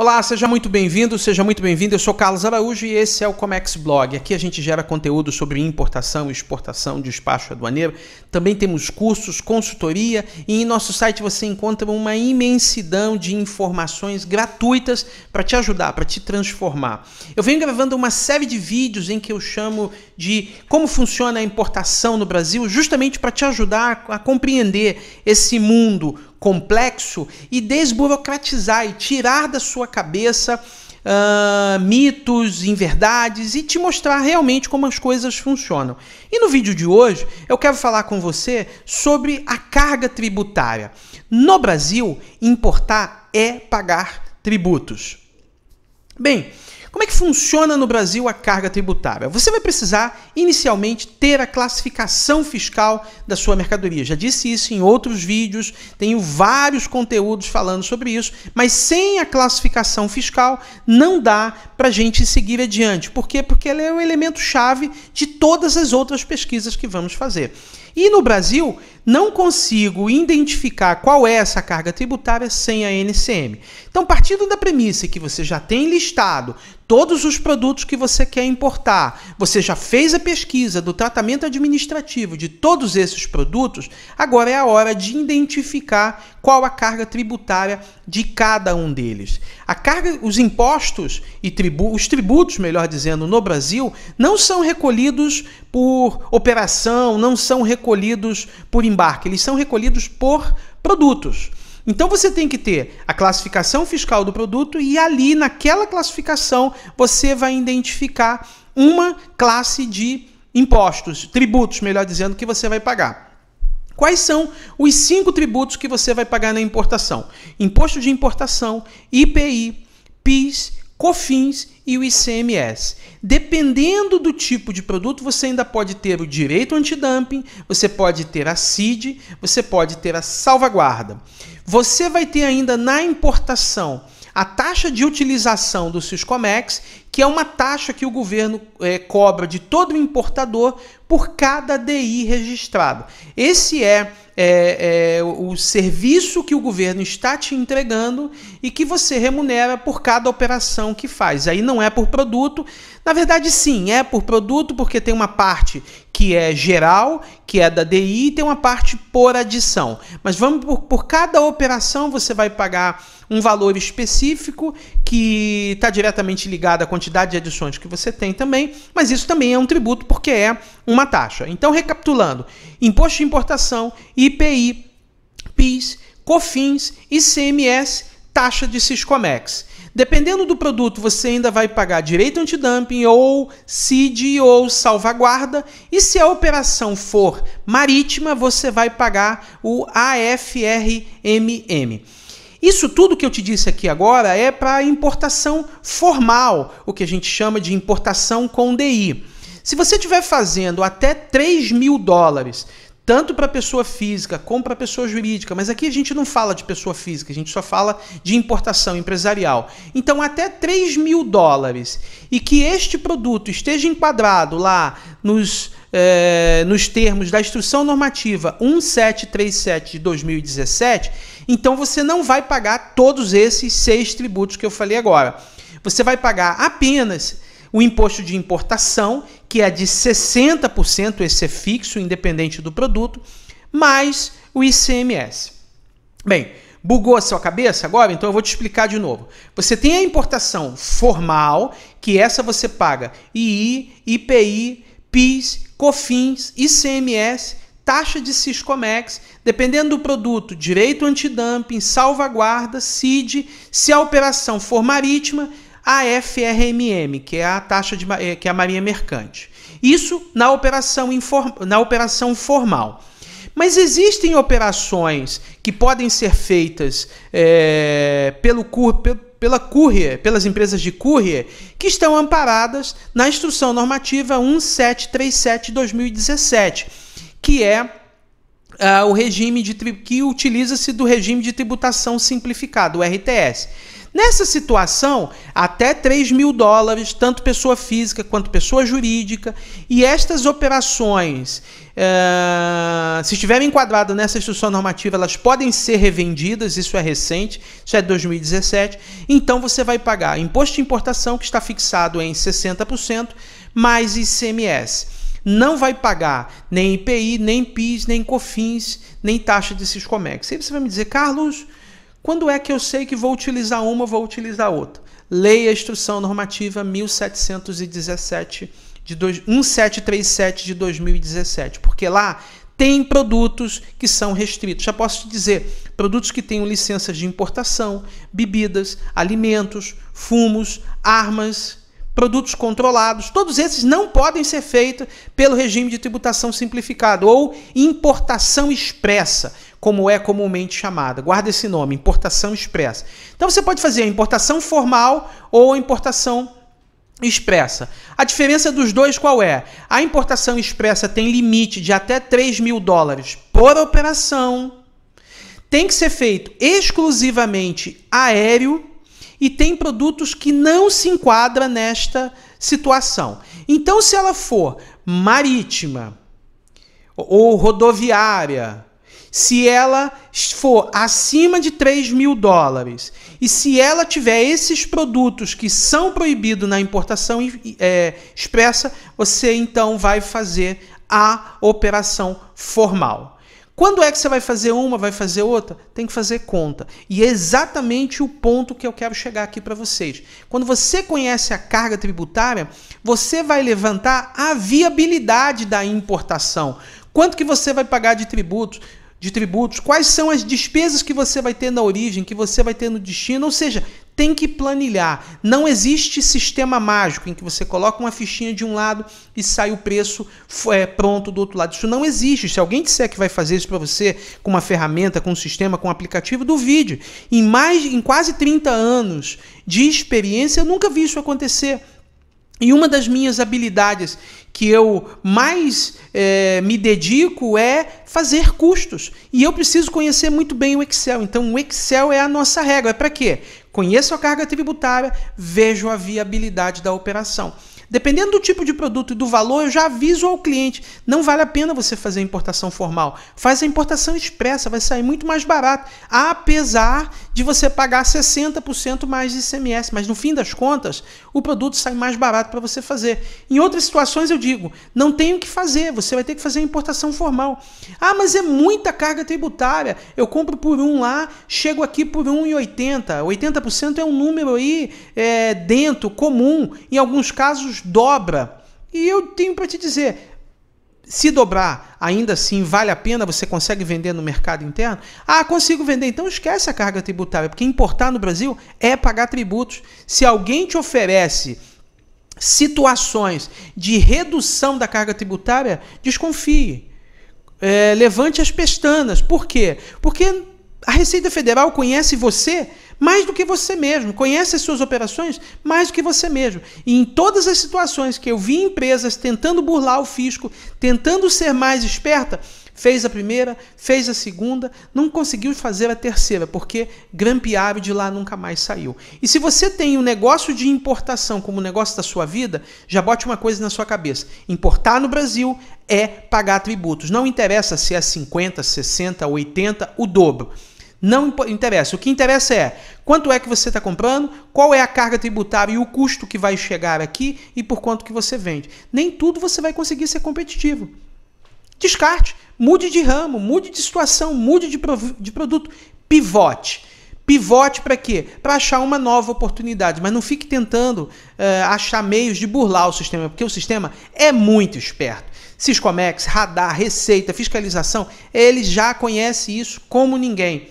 Olá, seja muito bem-vindo, seja muito bem-vindo. Eu sou Carlos Araújo e esse é o Comex Blog. Aqui a gente gera conteúdo sobre importação, exportação, despacho aduaneiro. Também temos cursos, consultoria e em nosso site você encontra uma imensidão de informações gratuitas para te ajudar, para te transformar. Eu venho gravando uma série de vídeos em que eu chamo de como funciona a importação no Brasil, justamente para te ajudar a compreender esse mundo, complexo e desburocratizar e tirar da sua cabeça uh, mitos, inverdades e te mostrar realmente como as coisas funcionam. E no vídeo de hoje eu quero falar com você sobre a carga tributária. No Brasil, importar é pagar tributos. Bem, como é que funciona no Brasil a carga tributária? Você vai precisar inicialmente ter a classificação fiscal da sua mercadoria. Já disse isso em outros vídeos, tenho vários conteúdos falando sobre isso, mas sem a classificação fiscal não dá para a gente seguir adiante. Por quê? Porque ela é um elemento chave de todas as outras pesquisas que vamos fazer. E no Brasil, não consigo identificar qual é essa carga tributária sem a NCM. Então, partindo da premissa que você já tem listado todos os produtos que você quer importar, você já fez a pesquisa do tratamento administrativo de todos esses produtos, agora é a hora de identificar qual a carga tributária de cada um deles. A carga, os impostos e tribu, os tributos, melhor dizendo, no Brasil, não são recolhidos por operação, não são recolhidos por embarque, eles são recolhidos por produtos. Então você tem que ter a classificação fiscal do produto e ali naquela classificação você vai identificar uma classe de impostos, tributos, melhor dizendo, que você vai pagar. Quais são os cinco tributos que você vai pagar na importação? Imposto de importação, IPI, PIS, COFINS e o ICMS. Dependendo do tipo de produto, você ainda pode ter o direito antidumping, você pode ter a CID, você pode ter a salvaguarda. Você vai ter ainda na importação a taxa de utilização do comex que é uma taxa que o governo é, cobra de todo importador por cada DI registrado. Esse é, é, é, o serviço que o governo está te entregando e que você remunera por cada operação que faz. Aí não é por produto, na verdade, sim, é por produto, porque tem uma parte que é geral, que é da DI, e tem uma parte por adição. Mas vamos por, por cada operação você vai pagar um valor específico que está diretamente ligada à quantidade de edições que você tem também, mas isso também é um tributo porque é uma taxa. Então, recapitulando: imposto de importação, IPI, PIS, COFINS, ICMS, taxa de Siscomex. Dependendo do produto, você ainda vai pagar direito antidumping ou CID ou salvaguarda. E se a operação for marítima, você vai pagar o AFRMM. Isso tudo que eu te disse aqui agora é para importação formal, o que a gente chama de importação com DI. Se você estiver fazendo até 3 mil dólares, tanto para pessoa física como para pessoa jurídica, mas aqui a gente não fala de pessoa física, a gente só fala de importação empresarial. Então, até 3 mil dólares e que este produto esteja enquadrado lá nos, eh, nos termos da Instrução Normativa 1737 de 2017, então você não vai pagar todos esses seis tributos que eu falei agora. Você vai pagar apenas o imposto de importação, que é de 60%, esse é fixo, independente do produto, mais o ICMS. Bem, bugou a sua cabeça agora? Então eu vou te explicar de novo. Você tem a importação formal, que essa você paga II, IPI, PIS, COFINS, ICMS, taxa de Ciscomex, dependendo do produto, direito antidumping, salvaguarda, CID, se a operação for marítima, a FRMM, que é a taxa de eh, que é a Marinha Mercante. Isso na operação, inform, na operação formal. Mas existem operações que podem ser feitas é, pelo, pela courier, pelas empresas de courier, que estão amparadas na Instrução Normativa 1737-2017, que é uh, o regime de que utiliza-se do regime de tributação simplificado, o RTS. Nessa situação, até 3 mil dólares, tanto pessoa física quanto pessoa jurídica, e estas operações, eh, se estiverem enquadradas nessa instrução normativa, elas podem ser revendidas, isso é recente, isso é 2017, então você vai pagar imposto de importação, que está fixado em 60%, mais ICMS não vai pagar nem IPI, nem PIS, nem COFINS, nem taxa de Siscomex. Aí você vai me dizer, Carlos, quando é que eu sei que vou utilizar uma ou vou utilizar outra? Leia a Instrução Normativa 1717 de 1737 de 2017, porque lá tem produtos que são restritos. Já posso te dizer, produtos que tenham licenças de importação, bebidas, alimentos, fumos, armas, produtos controlados, todos esses não podem ser feitos pelo regime de tributação simplificado ou importação expressa, como é comumente chamada. Guarda esse nome, importação expressa. Então você pode fazer a importação formal ou a importação expressa. A diferença dos dois qual é? A importação expressa tem limite de até 3 mil dólares por operação, tem que ser feito exclusivamente aéreo e tem produtos que não se enquadra nesta situação. Então, se ela for marítima ou rodoviária, se ela for acima de 3 mil dólares e se ela tiver esses produtos que são proibidos na importação é, expressa, você então vai fazer a operação formal. Quando é que você vai fazer uma, vai fazer outra? Tem que fazer conta. E é exatamente o ponto que eu quero chegar aqui para vocês. Quando você conhece a carga tributária, você vai levantar a viabilidade da importação. Quanto que você vai pagar de tributos? de tributos, quais são as despesas que você vai ter na origem, que você vai ter no destino, ou seja, tem que planilhar. Não existe sistema mágico em que você coloca uma fichinha de um lado e sai o preço é, pronto do outro lado. Isso não existe. Se alguém disser que vai fazer isso para você com uma ferramenta, com um sistema, com um aplicativo, duvide. Em mais, em quase 30 anos de experiência, eu nunca vi isso acontecer. E uma das minhas habilidades que eu mais é, me dedico é fazer custos. E eu preciso conhecer muito bem o Excel. Então, o Excel é a nossa regra. É para quê? Conheço a carga tributária, vejo a viabilidade da operação. Dependendo do tipo de produto e do valor, eu já aviso ao cliente. Não vale a pena você fazer a importação formal. Faz a importação expressa, vai sair muito mais barato. Apesar de você pagar 60% mais de ICMS. Mas no fim das contas, o produto sai mais barato para você fazer. Em outras situações, eu digo, não tem o que fazer. Você vai ter que fazer a importação formal. Ah, mas é muita carga tributária. Eu compro por um lá, chego aqui por 1,80. 80% é um número aí é, dentro, comum. Em alguns casos, pecados dobra. E eu tenho para te dizer, se dobrar, ainda assim vale a pena, você consegue vender no mercado interno? Ah, consigo vender, então esquece a carga tributária, porque importar no Brasil é pagar tributos. Se alguém te oferece situações de redução da carga tributária, desconfie. É, levante as pestanas. Por quê? Porque a Receita Federal conhece você mais do que você mesmo, conhece as suas operações mais do que você mesmo. E em todas as situações que eu vi empresas tentando burlar o fisco, tentando ser mais esperta, fez a primeira, fez a segunda, não conseguiu fazer a terceira, porque grampearam de lá nunca mais saiu. E se você tem um negócio de importação como negócio da sua vida, já bote uma coisa na sua cabeça: importar no Brasil é pagar tributos. Não interessa se é 50, 60, 80, o dobro. Não interessa. O que interessa é quanto é que você está comprando, qual é a carga tributária e o custo que vai chegar aqui e por quanto que você vende. Nem tudo você vai conseguir ser competitivo. Descarte, mude de ramo, mude de situação, mude de, de produto, pivote. Pivote para quê? Para achar uma nova oportunidade, mas não fique tentando uh, achar meios de burlar o sistema, porque o sistema é muito esperto. Ciscomex, radar, receita, fiscalização, ele já conhece isso como ninguém.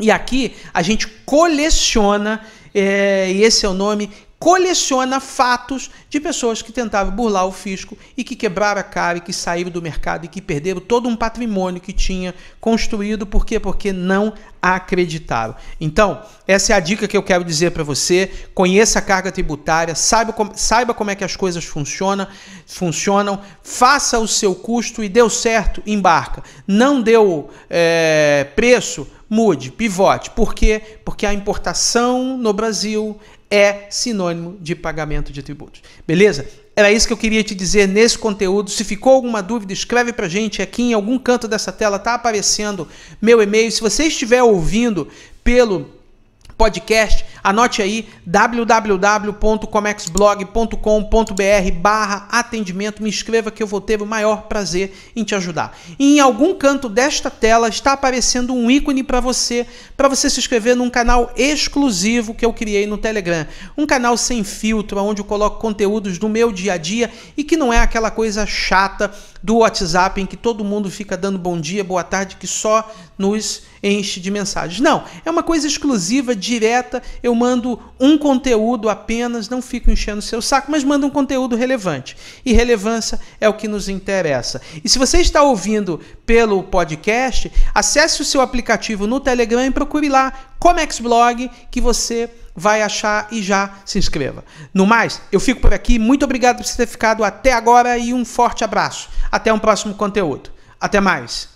E aqui a gente coleciona, é, e esse é o nome, coleciona fatos de pessoas que tentaram burlar o fisco e que quebraram a cara e que saíram do mercado e que perderam todo um patrimônio que tinha construído. Por quê? Porque não acreditaram. Então, essa é a dica que eu quero dizer para você. Conheça a carga tributária, saiba como, saiba como é que as coisas funcionam, funcionam, faça o seu custo e deu certo, embarca. Não deu é, preço mude, pivote. Por quê? Porque a importação no Brasil é sinônimo de pagamento de tributos. Beleza? Era isso que eu queria te dizer nesse conteúdo. Se ficou alguma dúvida, escreve para gente aqui em algum canto dessa tela, tá aparecendo meu e-mail. Se você estiver ouvindo pelo podcast, Anote aí www.comexblog.com.br barra atendimento. Me inscreva que eu vou ter o maior prazer em te ajudar. E em algum canto desta tela está aparecendo um ícone para você, para você se inscrever num canal exclusivo que eu criei no Telegram. Um canal sem filtro, onde eu coloco conteúdos do meu dia a dia e que não é aquela coisa chata do WhatsApp em que todo mundo fica dando bom dia, boa tarde, que só nos enche de mensagens. Não, é uma coisa exclusiva, direta. Eu eu mando um conteúdo apenas, não fico enchendo o seu saco, mas mando um conteúdo relevante. E relevância é o que nos interessa. E se você está ouvindo pelo podcast, acesse o seu aplicativo no Telegram e procure lá Comex Blog que você vai achar e já se inscreva. No mais, eu fico por aqui. Muito obrigado por você ter ficado até agora e um forte abraço. Até um próximo conteúdo. Até mais.